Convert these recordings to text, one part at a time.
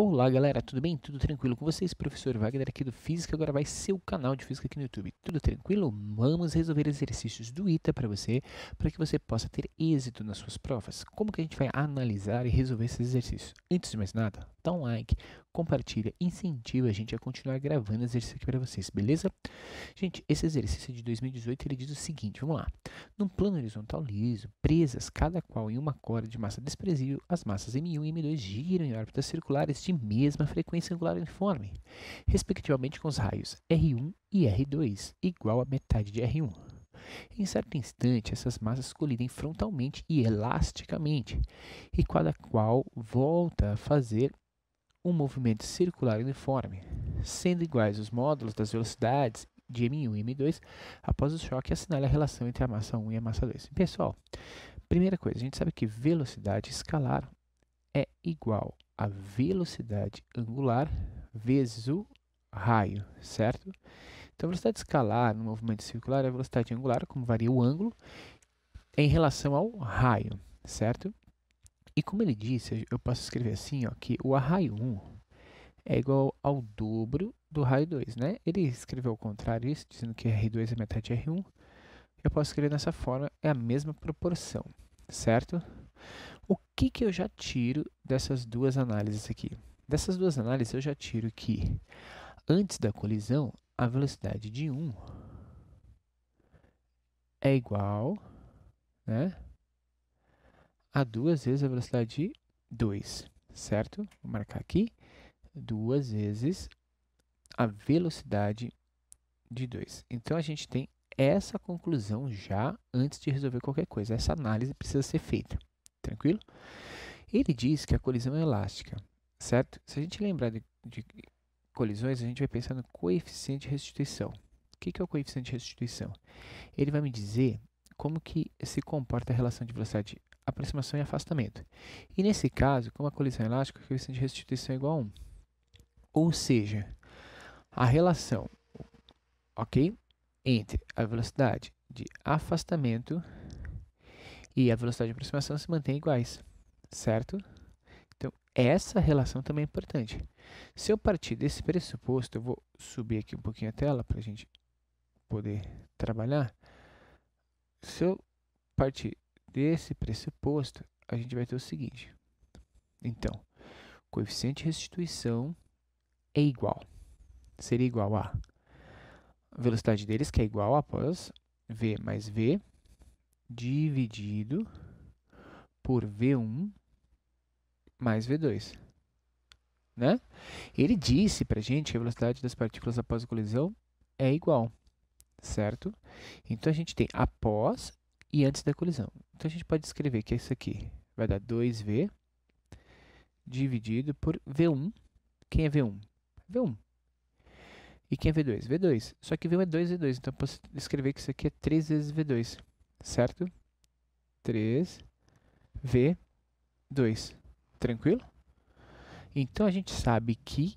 Olá galera, tudo bem? Tudo tranquilo com vocês? Professor Wagner aqui do Física, agora vai ser seu canal de Física aqui no YouTube. Tudo tranquilo? Vamos resolver exercícios do ITA para você, para que você possa ter êxito nas suas provas. Como que a gente vai analisar e resolver esses exercícios? Antes de mais nada, dá um like, compartilha, incentiva a gente a continuar gravando exercício aqui para vocês, beleza? Gente, esse exercício de 2018 ele diz o seguinte, vamos lá. Num plano horizontal liso, presas cada qual em uma corda de massa desprezível, as massas M1 e M2 giram em órbitas circulares de mesma frequência angular uniforme, respectivamente com os raios R1 e R2, igual a metade de R1. Em certo instante, essas massas colidem frontalmente e elasticamente, e cada qual volta a fazer um movimento circular uniforme, sendo iguais os módulos das velocidades de M1 e M2 após o choque, assinale a relação entre a massa 1 e a massa 2. Pessoal, primeira coisa, a gente sabe que velocidade escalar é igual a velocidade angular vezes o raio, certo? Então, velocidade escalar no movimento circular é a velocidade angular, como varia o ângulo, em relação ao raio, certo? E como ele disse, eu posso escrever assim, ó, que o raio 1 é igual ao dobro do raio 2, né? Ele escreveu ao contrário isso, dizendo que R2 é metade de R1. Eu posso escrever dessa forma, é a mesma proporção, certo? O que, que eu já tiro dessas duas análises aqui? Dessas duas análises, eu já tiro que antes da colisão, a velocidade de 1 é igual, né? a duas vezes a velocidade de 2, certo? Vou marcar aqui, duas vezes a velocidade de 2. Então, a gente tem essa conclusão já antes de resolver qualquer coisa. Essa análise precisa ser feita, tranquilo? Ele diz que a colisão é elástica, certo? Se a gente lembrar de, de colisões, a gente vai pensar no coeficiente de restituição. O que, que é o coeficiente de restituição? Ele vai me dizer como que se comporta a relação de velocidade aproximação e afastamento. E nesse caso, como a colisão elástica, o coeficiente de restituição é igual a 1. Ou seja, a relação ok, entre a velocidade de afastamento e a velocidade de aproximação se mantém iguais, certo? Então, essa relação também é importante. Se eu partir desse pressuposto, eu vou subir aqui um pouquinho a tela para a gente poder trabalhar. Se eu partir desse pressuposto, a gente vai ter o seguinte. Então, coeficiente de restituição é igual. Seria igual a velocidade deles, que é igual após v mais v, dividido por v1 mais v2. Né? Ele disse para a gente que a velocidade das partículas após a colisão é igual, certo? Então, a gente tem após e antes da colisão. Então a gente pode escrever que isso aqui. Vai dar 2v dividido por v1. Quem é v1? v1. E quem é v2? v2. Só que v1 é 2v2, então eu posso escrever que isso aqui é 3 vezes v2, certo? 3 v2. Tranquilo? Então a gente sabe que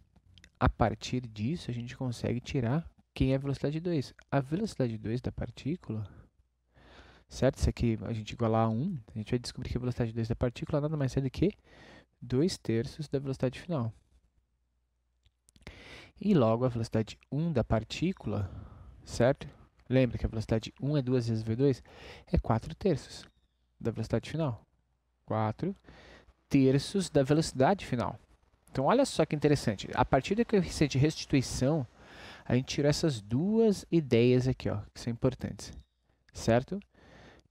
a partir disso a gente consegue tirar quem é a velocidade 2. A velocidade 2 da partícula certo? Se aqui é a gente igualar a 1, a gente vai descobrir que a velocidade 2 da partícula nada mais é do que 2 terços da velocidade final. E logo a velocidade 1 da partícula, certo? Lembra que a velocidade 1 é 2 vezes v2, é 4 terços da velocidade final. 4 terços da velocidade final. Então, olha só que interessante. A partir da coeficiente de restituição, a gente tirou essas duas ideias aqui, ó, que são importantes, certo?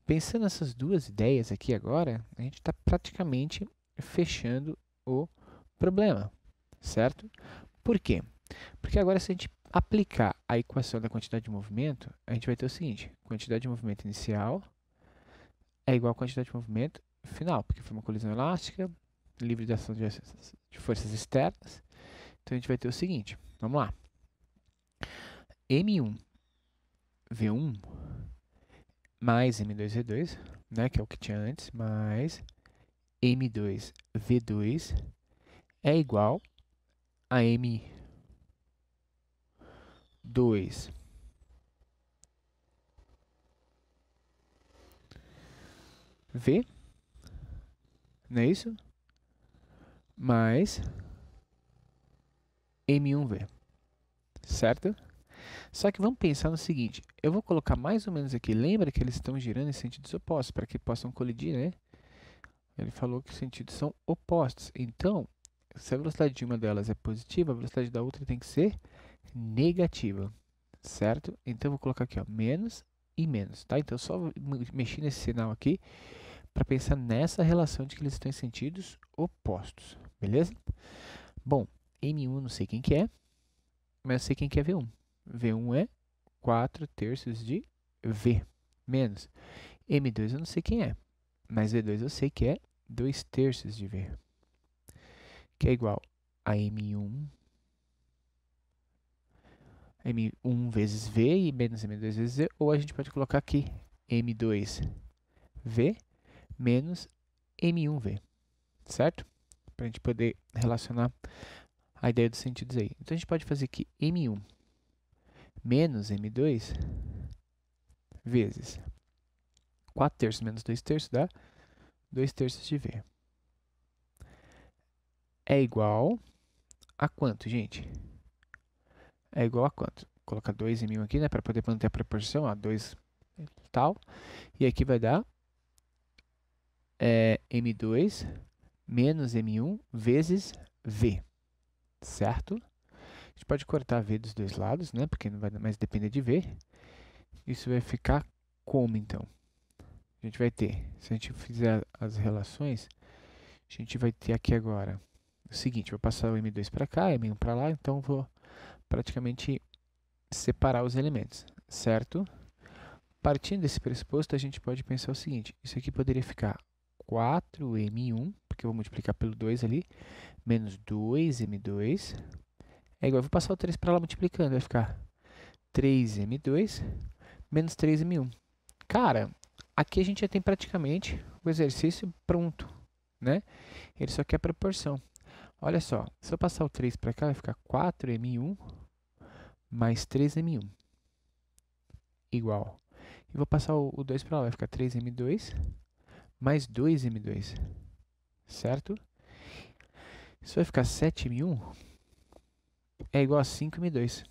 Pensando nessas duas ideias aqui agora, a gente está praticamente fechando o problema, certo? Por quê? Porque agora se a gente aplicar a equação da quantidade de movimento, a gente vai ter o seguinte, quantidade de movimento inicial é igual à quantidade de movimento final, porque foi uma colisão elástica, livre de ação de forças externas. Então a gente vai ter o seguinte, vamos lá. M1 V1 mais M2V2, né, que é o que tinha antes, mais M2V2 é igual a M2 V, não é isso? Mais M1V, certo? Só que vamos pensar no seguinte, eu vou colocar mais ou menos aqui, lembra que eles estão girando em sentidos opostos, para que possam colidir, né? Ele falou que os sentidos são opostos, então, se a velocidade de uma delas é positiva, a velocidade da outra tem que ser negativa, certo? Então, eu vou colocar aqui, ó, menos e menos, tá? Então, só mexi nesse sinal aqui, para pensar nessa relação de que eles estão em sentidos opostos, beleza? Bom, M1 não sei quem que é, mas eu sei quem que é V1. V1 é 4 terços de V menos. M2 eu não sei quem é, mas V2 eu sei que é 2 terços de V, que é igual a M1 M1 vezes V e menos M2 vezes Z, ou a gente pode colocar aqui M2V menos M1V, certo? Para a gente poder relacionar a ideia dos sentidos aí. Então, a gente pode fazer aqui M1 menos M2 vezes 4 terços menos 2 terços dá 2 terços de V. É igual a quanto, gente? É igual a quanto? Vou colocar 2 em 1 aqui, né? Para poder manter a proporção, a 2 tal. E aqui vai dar é, M2 menos M1 vezes V, certo? gente pode cortar V dos dois lados, né? Porque não vai mais depender de V. Isso vai ficar como, então? A gente vai ter, se a gente fizer as relações, a gente vai ter aqui agora o seguinte, vou passar o M2 para cá, M1 para lá, então vou praticamente separar os elementos, certo? Partindo desse pressuposto, a gente pode pensar o seguinte, isso aqui poderia ficar 4M1, porque eu vou multiplicar pelo 2 ali, menos 2M2, é igual, vou passar o 3 para lá multiplicando, vai ficar 3m2 menos 3m1. Cara, aqui a gente já tem praticamente o exercício pronto, né? Ele só quer a proporção. Olha só, se eu passar o 3 para cá, vai ficar 4m1 mais 3m1 igual. E vou passar o, o 2 para lá, vai ficar 3m2 mais 2m2, certo? Isso vai ficar 7m1 é igual a 5 M2.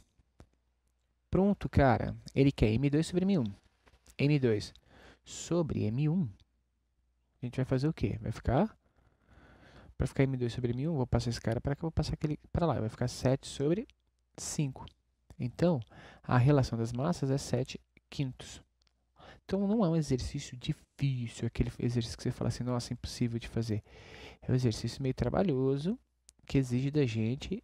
Pronto, cara. Ele quer M2 sobre M1. M2 sobre M1. A gente vai fazer o quê? Vai ficar... Para ficar M2 sobre M1, vou passar esse cara para cá, vou passar aquele para lá. Vai ficar 7 sobre 5. Então, a relação das massas é 7 quintos. Então, não é um exercício difícil, aquele exercício que você fala assim, nossa, impossível de fazer. É um exercício meio trabalhoso, que exige da gente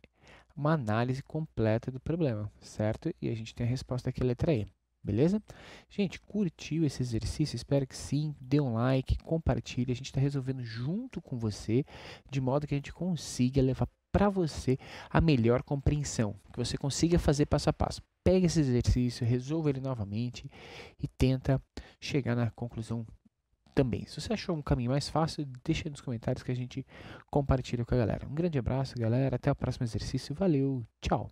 uma análise completa do problema, certo? E a gente tem a resposta aqui, é letra E. Beleza? Gente, curtiu esse exercício? Espero que sim. Dê um like, compartilhe. A gente está resolvendo junto com você, de modo que a gente consiga levar para você a melhor compreensão, que você consiga fazer passo a passo. Pega esse exercício, resolva ele novamente e tenta chegar na conclusão também. Se você achou um caminho mais fácil, deixa nos comentários que a gente compartilha com a galera. Um grande abraço, galera. Até o próximo exercício. Valeu. Tchau.